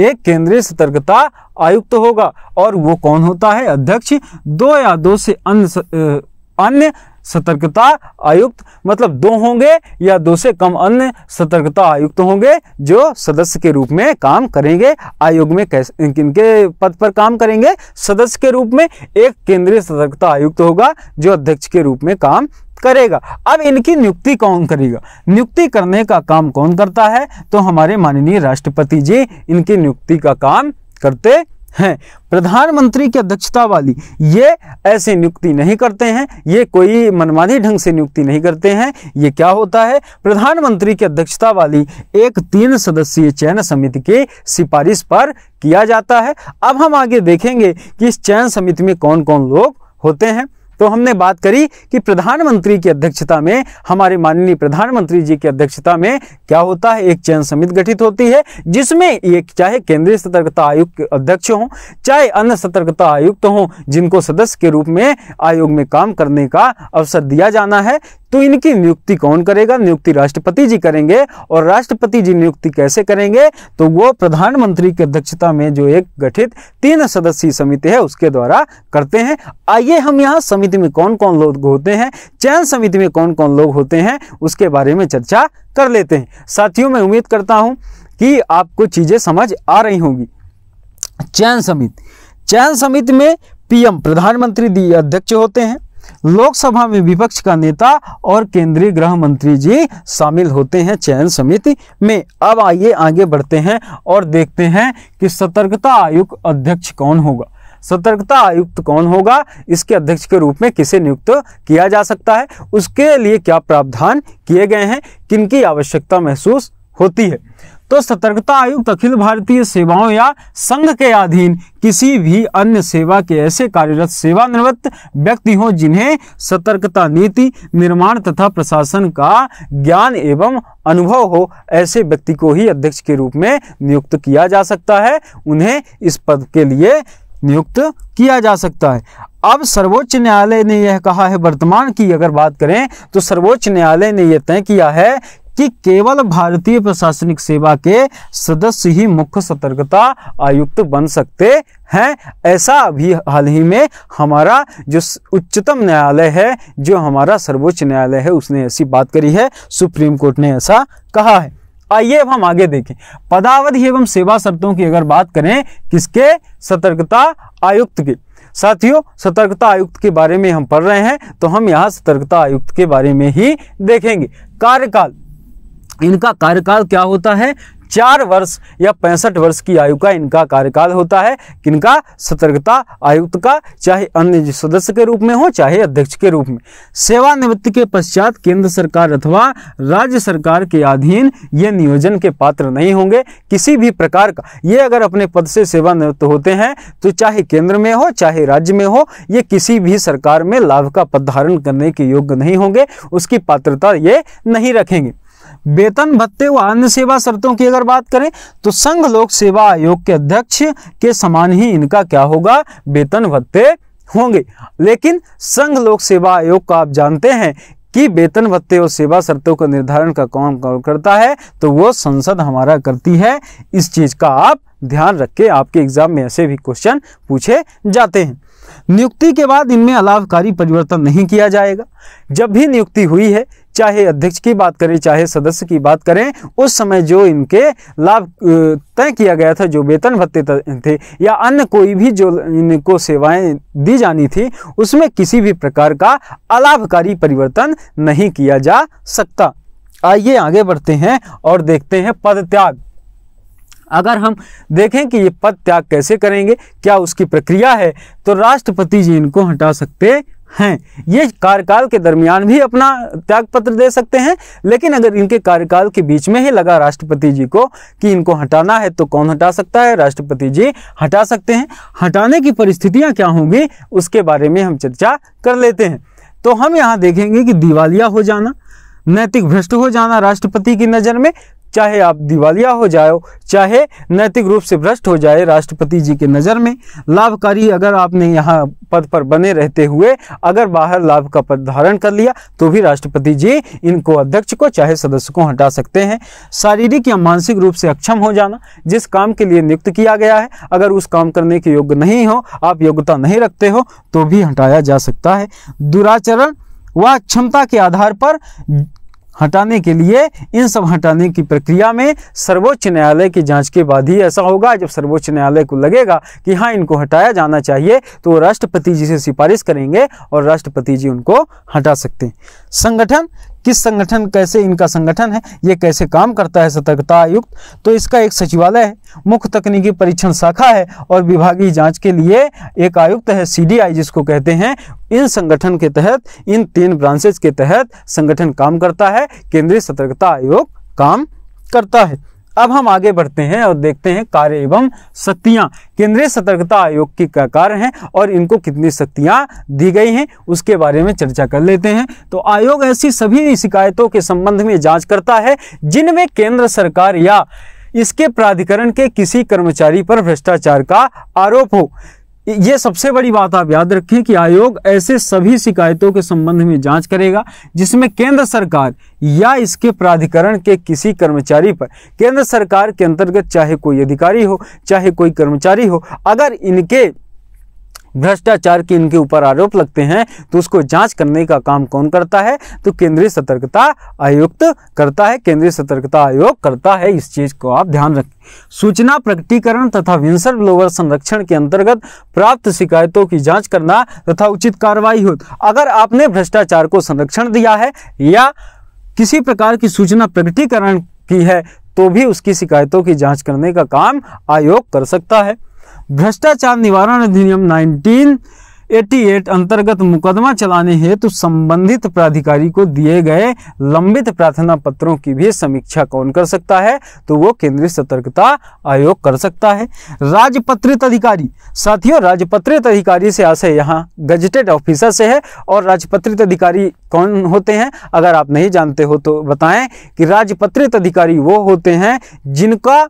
एक केंद्रीय सतर्कता आयुक्त होगा और वो कौन होता है अध्यक्ष दो या दो से अन्य अन्य सतर्कता आयुक्त मतलब दो होंगे या दो से कम अन्य सतर्कता आयुक्त होंगे जो सदस्य के रूप में काम करेंगे आयोग में कैसे किनके पद पर काम करेंगे सदस्य के रूप में एक केंद्रीय सतर्कता आयुक्त होगा जो अध्यक्ष के रूप में काम करेगा अब इनकी नियुक्ति कौन करेगा नियुक्ति करने का काम कौन करता है तो हमारे माननीय राष्ट्रपति जी इनकी नियुक्ति का काम करते हैं प्रधानमंत्री की अध्यक्षता वाली ये ऐसे नियुक्ति नहीं करते हैं ये कोई मनमानी ढंग से नियुक्ति नहीं करते हैं ये क्या होता है प्रधानमंत्री की अध्यक्षता वाली एक तीन सदस्यीय चयन समिति की सिफारिश पर किया जाता है अब हम आगे देखेंगे कि इस चयन समिति में कौन कौन लोग होते हैं तो हमने बात करी कि प्रधानमंत्री की अध्यक्षता में हमारे माननीय प्रधानमंत्री जी की अध्यक्षता में क्या होता है एक चयन समिति गठित होती है जिसमें एक चाहे केंद्रीय सतर्कता आयोग के अध्यक्ष हों चाहे अन्य सतर्कता आयुक्त तो हों जिनको सदस्य के रूप में आयोग में काम करने का अवसर दिया जाना है तो इनकी नियुक्ति कौन करेगा नियुक्ति राष्ट्रपति जी करेंगे और राष्ट्रपति जी नियुक्ति कैसे करेंगे तो वो प्रधानमंत्री की अध्यक्षता में जो एक गठित तीन सदस्यीय समिति है उसके द्वारा करते हैं आइए हम यहाँ समिति में कौन कौन लोग होते हैं चयन समिति में कौन कौन लोग होते हैं उसके बारे में चर्चा कर लेते हैं साथियों में उम्मीद करता हूँ कि आपको चीज़ें समझ आ रही होंगी चयन समिति चयन समिति में पीएम प्रधानमंत्री अध्यक्ष होते हैं लोकसभा में विपक्ष का नेता और केंद्रीय गृह मंत्री जी शामिल होते हैं चयन समिति में अब आइए आगे बढ़ते हैं और देखते हैं कि सतर्कता आयुक्त अध्यक्ष कौन होगा सतर्कता आयुक्त कौन होगा इसके अध्यक्ष के रूप में किसे नियुक्त किया जा सकता है उसके लिए क्या प्रावधान किए गए हैं किनकी आवश्यकता महसूस होती है तो सतर्कता आयुक्त अखिल भारतीय सेवाओं या संघ के अधीन किसी भी अन्य सेवा के ऐसे कार्यरत सेवानिवृत्त व्यक्ति हो जिन्हें सतर्कता नीति निर्माण तथा प्रशासन का ज्ञान एवं अनुभव हो ऐसे व्यक्ति को ही अध्यक्ष के रूप में नियुक्त किया जा सकता है उन्हें इस पद के लिए नियुक्त किया जा सकता है अब सर्वोच्च न्यायालय ने यह कहा है वर्तमान की अगर बात करें तो सर्वोच्च न्यायालय ने यह तय किया है कि केवल भारतीय प्रशासनिक सेवा के सदस्य ही मुख्य सतर्कता आयुक्त बन सकते हैं ऐसा अभी हाल ही में हमारा जो उच्चतम न्यायालय है जो हमारा सर्वोच्च न्यायालय है उसने ऐसी बात करी है सुप्रीम कोर्ट ने ऐसा कहा है आइए अब हम आगे देखें पदावधि एवं सेवा शर्तों की अगर बात करें किसके सतर्कता आयुक्त की साथियों सतर्कता आयुक्त के बारे में हम पढ़ रहे हैं तो हम यहाँ सतर्कता आयुक्त के बारे में ही देखेंगे कार्यकाल इनका कार्यकाल क्या होता है चार वर्ष या पैंसठ वर्ष की आयु का इनका कार्यकाल होता है किनका सतर्कता आयुक्त का चाहे अन्य सदस्य के रूप में हो चाहे अध्यक्ष के रूप में सेवानिवृत्ति के पश्चात केंद्र सरकार अथवा राज्य सरकार के अधीन ये नियोजन के पात्र नहीं होंगे किसी भी प्रकार का ये अगर अपने पद से सेवानिवृत्त होते हैं तो चाहे केंद्र में हो चाहे राज्य में हो ये किसी भी सरकार में लाभ का पद धारण करने के योग्य नहीं होंगे उसकी पात्रता ये नहीं रखेंगे वेतन भत्ते व अन्य सेवा शर्तों की अगर बात करें तो संघ लोक सेवा आयोग के अध्यक्ष के समान ही इनका क्या होगा वेतन भत्ते होंगे लेकिन संघ लोक सेवा आयोग का आप जानते हैं कि वेतन भत्ते और सेवा शर्तों का निर्धारण का काम करता है तो वो संसद हमारा करती है इस चीज का आप ध्यान रख के आपके एग्जाम में ऐसे भी क्वेश्चन पूछे जाते हैं नियुक्ति के बाद इनमें अलाभकारी परिवर्तन नहीं किया जाएगा जब भी नियुक्ति हुई है चाहे अध्यक्ष की बात करें चाहे सदस्य की बात करें उस समय जो इनके लाभ तय किया गया था जो वेतन भत्ते थे या अन्य कोई भी जो इनको सेवाएं दी जानी थी उसमें किसी भी प्रकार का अलाभकारी परिवर्तन नहीं किया जा सकता आइए आगे बढ़ते हैं और देखते हैं पद त्याग अगर हम देखें कि ये पद त्याग कैसे करेंगे क्या उसकी प्रक्रिया है तो राष्ट्रपति जी इनको हटा सकते हैं ये कार्यकाल के दरमियान भी अपना त्याग पत्र दे सकते हैं लेकिन अगर इनके कार्यकाल के बीच में ही लगा राष्ट्रपति जी को कि इनको हटाना है तो कौन हटा सकता है राष्ट्रपति जी हटा सकते हैं हटाने की परिस्थितियां क्या होंगी उसके बारे में हम चर्चा कर लेते हैं तो हम यहाँ देखेंगे कि दिवालिया हो जाना नैतिक भ्रष्ट हो जाना राष्ट्रपति की नज़र में चाहे आप दिवालिया हो जाओ चाहे नैतिक रूप से भ्रष्ट हो जाए राष्ट्रपति जी के नज़र में लाभकारी अगर आपने यहाँ पद पर बने रहते हुए अगर बाहर लाभ का पद धारण कर लिया तो भी राष्ट्रपति जी इनको अध्यक्ष को चाहे सदस्य को हटा सकते हैं शारीरिक या मानसिक रूप से अक्षम हो जाना जिस काम के लिए नियुक्त किया गया है अगर उस काम करने के योग्य नहीं हो आप योग्यता नहीं रखते हो तो भी हटाया जा सकता है दुराचरण वह क्षमता के आधार पर हटाने के लिए इन सब हटाने की प्रक्रिया में सर्वोच्च न्यायालय की जांच के बाद ही ऐसा होगा जब सर्वोच्च न्यायालय को लगेगा कि हाँ इनको हटाया जाना चाहिए तो वो राष्ट्रपति जी से सिफारिश करेंगे और राष्ट्रपति जी उनको हटा सकते हैं संगठन किस संगठन कैसे इनका संगठन है ये कैसे काम करता है सतर्कता आयुक्त तो इसका एक सचिवालय है मुख्य तकनीकी परीक्षण शाखा है और विभागीय जांच के लिए एक आयुक्त है सी जिसको कहते हैं इन संगठन के तहत इन तीन ब्रांचेज के तहत संगठन काम करता है केंद्रीय सतर्कता आयोग काम करता है अब हम आगे बढ़ते हैं और देखते हैं कार्य एवं शक्तियां केंद्रीय सतर्कता आयोग के क्या कार्य हैं और इनको कितनी शक्तियां दी गई हैं उसके बारे में चर्चा कर लेते हैं तो आयोग ऐसी सभी शिकायतों के संबंध में जांच करता है जिनमें केंद्र सरकार या इसके प्राधिकरण के किसी कर्मचारी पर भ्रष्टाचार का आरोप हो ये सबसे बड़ी बात आप याद रखें कि आयोग ऐसे सभी शिकायतों के संबंध में जांच करेगा जिसमें केंद्र सरकार या इसके प्राधिकरण के किसी कर्मचारी पर केंद्र सरकार के अंतर्गत चाहे कोई अधिकारी हो चाहे कोई कर्मचारी हो अगर इनके भ्रष्टाचार के इनके ऊपर आरोप लगते हैं तो उसको जांच करने का काम कौन करता है तो केंद्रीय सतर्कता आयुक्त करता है केंद्रीय सतर्कता आयोग करता है इस चीज को आप ध्यान रखें सूचना प्रकटीकरण तथा विंसर ब्लोवर संरक्षण के अंतर्गत प्राप्त शिकायतों की जांच करना तथा उचित कार्रवाई हो अगर आपने भ्रष्टाचार को संरक्षण दिया है या किसी प्रकार की सूचना प्रकटीकरण की है तो भी उसकी शिकायतों की जांच करने का काम आयोग कर सकता है भ्रष्टाचार निवारण अधिनियम 1988 अंतर्गत मुकदमा चलाने हेतु संबंधित प्राधिकारी को दिए गए लंबित प्रार्थना पत्रों की भी समीक्षा कौन कर सकता है तो वो केंद्रीय सतर्कता आयोग कर सकता है राजपत्रित अधिकारी साथियों राजपत्रित अधिकारी से आशय यहाँ गजटेड ऑफिसर से है और राजपत्रित अधिकारी कौन होते हैं अगर आप नहीं जानते हो तो बताएं कि राजपत्रित अधिकारी वो होते हैं जिनका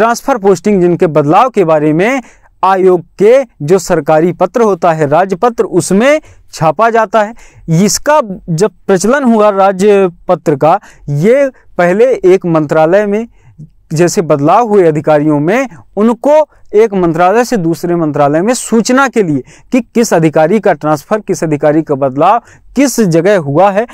ट्रांसफर पोस्टिंग जिनके बदलाव के बारे में आयोग के जो सरकारी पत्र होता है राज्य पत्र उसमें छापा जाता है इसका जब प्रचलन हुआ राज्य पत्र का ये पहले एक मंत्रालय में जैसे बदलाव हुए अधिकारियों में उनको एक मंत्रालय से दूसरे मंत्रालय में सूचना के लिए कि किस अधिकारी का ट्रांसफ़र किस अधिकारी का बदलाव किस जगह हुआ है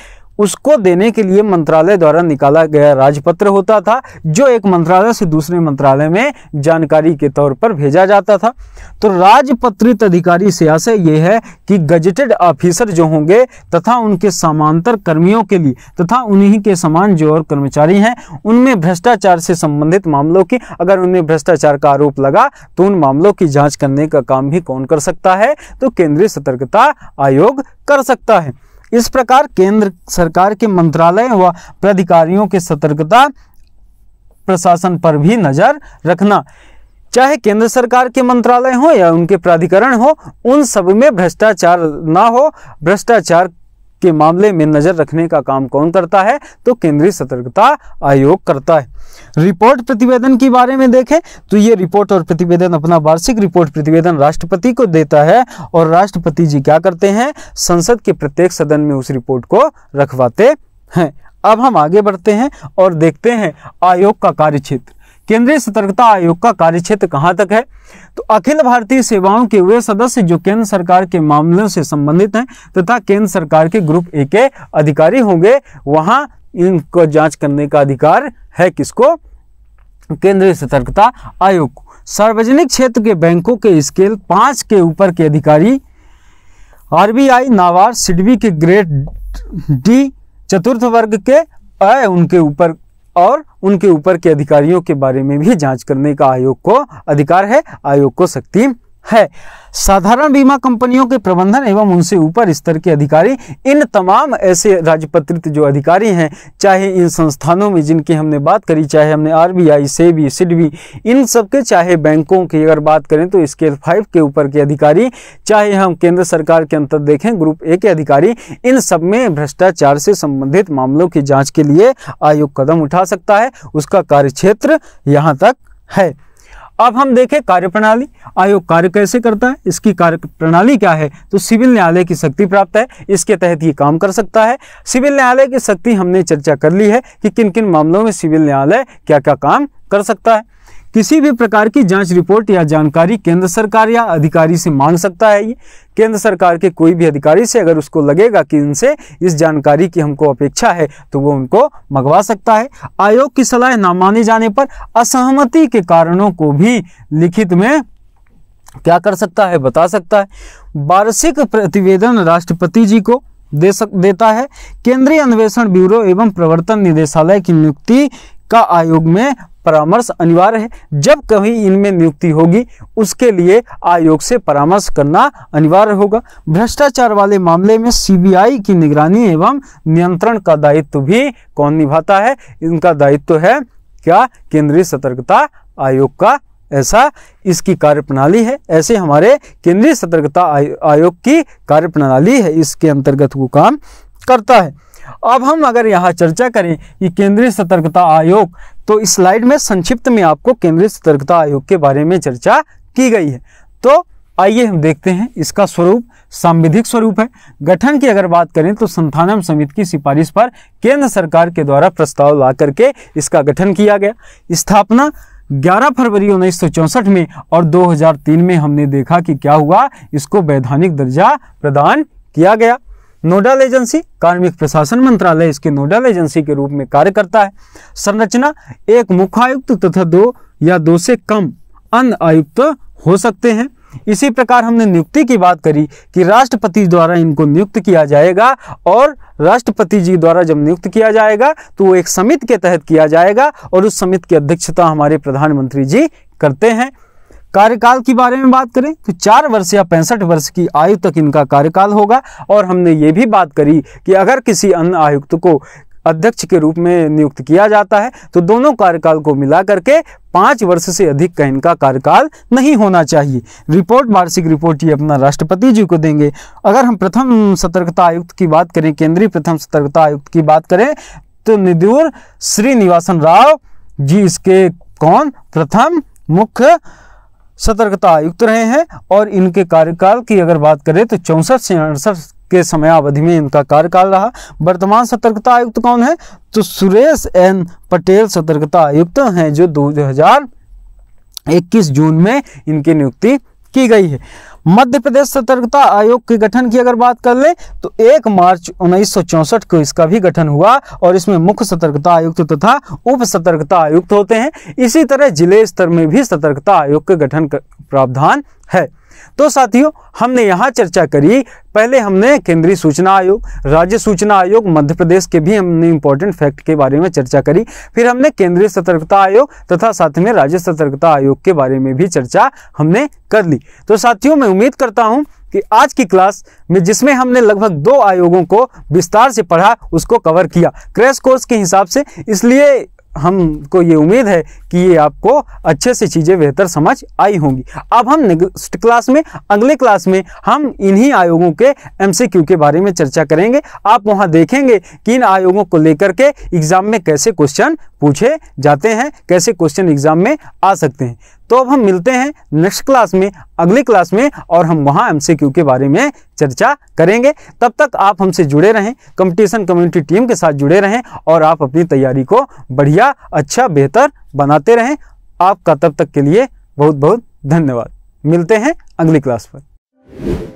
उसको देने के लिए मंत्रालय द्वारा निकाला गया राजपत्र होता था जो एक मंत्रालय से दूसरे मंत्रालय में जानकारी के तौर पर भेजा जाता था तो राजपत्रित अधिकारी से आशय ये है कि गजेटेड ऑफिसर जो होंगे तथा उनके समांतर कर्मियों के लिए तथा उन्हीं के समान जो और कर्मचारी हैं उनमें भ्रष्टाचार से संबंधित मामलों की अगर उनमें भ्रष्टाचार का आरोप लगा तो उन मामलों की जाँच करने का काम भी कौन कर सकता है तो केंद्रीय सतर्कता आयोग कर सकता है इस प्रकार केंद्र सरकार के मंत्रालय व प्राधिकारियों के सतर्कता प्रशासन पर भी नज़र रखना चाहे केंद्र सरकार के मंत्रालय हो या उनके प्राधिकरण हो उन सब में भ्रष्टाचार ना हो भ्रष्टाचार के मामले में नज़र रखने का काम कौन करता है तो केंद्रीय सतर्कता आयोग करता है रिपोर्ट प्रतिवेदन के बारे में देखें तो ये रिपोर्ट और प्रतिवेदन अपना वार्षिक रिपोर्ट प्रतिवेदन राष्ट्रपति को देता है और राष्ट्रपति जी क्या करते हैं संसद के प्रत्येक सदन में उस रिपोर्ट को रखवाते हैं अब हम आगे बढ़ते हैं और देखते हैं आयोग का कार्य क्षेत्र केंद्रीय सतर्कता आयोग का कार्य क्षेत्र कहाँ तक है तो अखिल भारतीय सेवाओं के वे सदस्य जो केंद्र सरकार के मामलों से संबंधित हैं तथा केंद्र सरकार के ग्रुप ए के अधिकारी होंगे वहां इनको जांच करने का अधिकार है किसको केंद्रीय सतर्कता आयोग को सार्वजनिक क्षेत्र के बैंकों के स्केल पांच के ऊपर के अधिकारी आरबीआई नावार सिडबी के ग्रेड डी चतुर्थ वर्ग के उनके ऊपर और उनके ऊपर के अधिकारियों के बारे में भी जांच करने का आयोग को अधिकार है आयोग को शक्ति है साधारण बीमा कंपनियों के प्रबंधन एवं उनसे ऊपर स्तर के अधिकारी इन तमाम ऐसे राजपत्रित जो अधिकारी हैं चाहे इन संस्थानों में जिनकी हमने बात करी चाहे हमने आर बी आई सिड भी इन सब के चाहे बैंकों की अगर बात करें तो स्केल फाइव के ऊपर के अधिकारी चाहे हम केंद्र सरकार के अंतर देखें ग्रुप ए के अधिकारी इन सब में भ्रष्टाचार से संबंधित मामलों की जाँच के लिए आयोग कदम उठा सकता है उसका कार्य क्षेत्र यहाँ तक है अब हम देखें कार्यप्रणाली आयोग कार्य कैसे करता है इसकी कार्य प्रणाली क्या है तो सिविल न्यायालय की शक्ति प्राप्त है इसके तहत ये काम कर सकता है सिविल न्यायालय की शक्ति हमने चर्चा कर ली है कि किन किन मामलों में सिविल न्यायालय क्या क्या काम कर सकता है किसी भी प्रकार की जांच रिपोर्ट या जानकारी केंद्र सरकार या अधिकारी से मांग सकता है केंद्र सरकार के कोई भी अधिकारी से अगर उसको लगेगा कि इनसे इस जानकारी की हमको अपेक्षा है तो वो उनको मंगवा सकता है आयोग की सलाह ना माने जाने पर असहमति के कारणों को भी लिखित में क्या कर सकता है बता सकता है वार्षिक प्रतिवेदन राष्ट्रपति जी को दे सक देता है केंद्रीय अन्वेषण ब्यूरो एवं प्रवर्तन निदेशालय की नियुक्ति का आयोग में परामर्श अनिवार्य है जब कभी इनमें नियुक्ति होगी उसके लिए आयोग से परामर्श करना अनिवार्य होगा भ्रष्टाचार वाले मामले में सीबीआई की निगरानी एवं नियंत्रण का दायित्व भी कौन निभाता है इनका दायित्व है क्या केंद्रीय सतर्कता आयोग का ऐसा इसकी कार्यप्रणाली है ऐसे हमारे केंद्रीय सतर्कता आयोग की कार्यप्रणाली है इसके अंतर्गत वो काम करता है अब हम अगर यहाँ चर्चा करें कि केंद्रीय सतर्कता आयोग तो इस स्लाइड में संक्षिप्त में आपको केंद्रीय सतर्कता आयोग के बारे में चर्चा की गई है तो आइए हम देखते हैं इसका स्वरूप सांविधिक स्वरूप है गठन की अगर बात करें तो संथानम समिति की सिफारिश पर केंद्र सरकार के द्वारा प्रस्ताव ला करके इसका गठन किया गया स्थापना 11 फरवरी उन्नीस में और 2003 में हमने देखा कि क्या हुआ इसको वैधानिक दर्जा प्रदान किया गया नोडल एजेंसी कार्मिक प्रशासन मंत्रालय इसके नोडल एजेंसी के रूप में कार्य करता है संरचना एक आयुक्त तथा दो या दो से कम अन्य आयुक्त हो सकते हैं इसी प्रकार हमने नियुक्ति की बात करी कि राष्ट्रपति द्वारा इनको नियुक्त किया जाएगा और राष्ट्रपति जी द्वारा जब नियुक्त किया जाएगा तो वो एक समिति के तहत किया जाएगा और उस समिति की अध्यक्षता हमारे प्रधानमंत्री जी करते हैं कार्यकाल के बारे में बात करें तो चार वर्ष या पैंसठ वर्ष की आयु तक इनका कार्यकाल होगा और हमने ये भी बात करी कि अगर किसी अन्य आयुक्त को अध्यक्ष के रूप में नियुक्त किया जाता है तो दोनों कार्यकाल को मिला करके पाँच वर्ष से अधिक का इनका कार्यकाल नहीं होना चाहिए रिपोर्ट वार्षिक रिपोर्ट ये अपना राष्ट्रपति जी को देंगे अगर हम प्रथम सतर्कता आयुक्त की बात करें केंद्रीय प्रथम सतर्कता आयुक्त की बात करें तो निदूर श्रीनिवासन राव जी इसके कौन प्रथम मुख्य सतर्कता युक्त रहे हैं और इनके कार्यकाल की अगर बात करें तो चौसठ से अड़सठ के समयावधि में इनका कार्यकाल रहा वर्तमान सतर्कता आयुक्त कौन है तो सुरेश एन पटेल सतर्कता आयुक्त हैं जो 2021 जून में इनकी नियुक्ति की गई है मध्य प्रदेश सतर्कता आयोग के गठन की अगर बात कर ले तो 1 मार्च उन्नीस को इसका भी गठन हुआ और इसमें मुख्य सतर्कता आयुक्त तथा उप सतर्कता आयुक्त होते हैं इसी तरह जिले स्तर में भी सतर्कता आयोग के गठन प्रावधान है तो साथियों हमने यहाँ चर्चा करी पहले हमने केंद्रीय सूचना आयोग राज्य सूचना आयोग मध्य प्रदेश के भी हमने इंपॉर्टेंट फैक्ट के बारे में चर्चा करी फिर हमने केंद्रीय सतर्कता आयोग तथा साथ में राज्य सतर्कता आयोग के बारे में भी चर्चा हमने कर ली तो साथियों मैं उम्मीद करता हूँ कि आज की क्लास में जिसमें हमने लगभग दो आयोगों को विस्तार से पढ़ा उसको कवर किया क्रैश कोर्स के हिसाब से इसलिए हमको ये उम्मीद है कि ये आपको अच्छे से चीज़ें बेहतर समझ आई होंगी अब हम नेक्स्ट क्लास में अगले क्लास में हम इन्हीं आयोगों के एमसीक्यू के बारे में चर्चा करेंगे आप वहाँ देखेंगे कि इन आयोगों को लेकर के एग्ज़ाम में कैसे क्वेश्चन पूछे जाते हैं कैसे क्वेश्चन एग्ज़ाम में आ सकते हैं तो अब हम मिलते हैं नेक्स्ट क्लास में अगले क्लास में और हम वहाँ एमसीक्यू के बारे में चर्चा करेंगे तब तक आप हमसे जुड़े रहें कंपटीशन कम्युनिटी टीम के साथ जुड़े रहें और आप अपनी तैयारी को बढ़िया अच्छा बेहतर बनाते रहें आपका तब तक के लिए बहुत बहुत धन्यवाद मिलते हैं अगली क्लास पर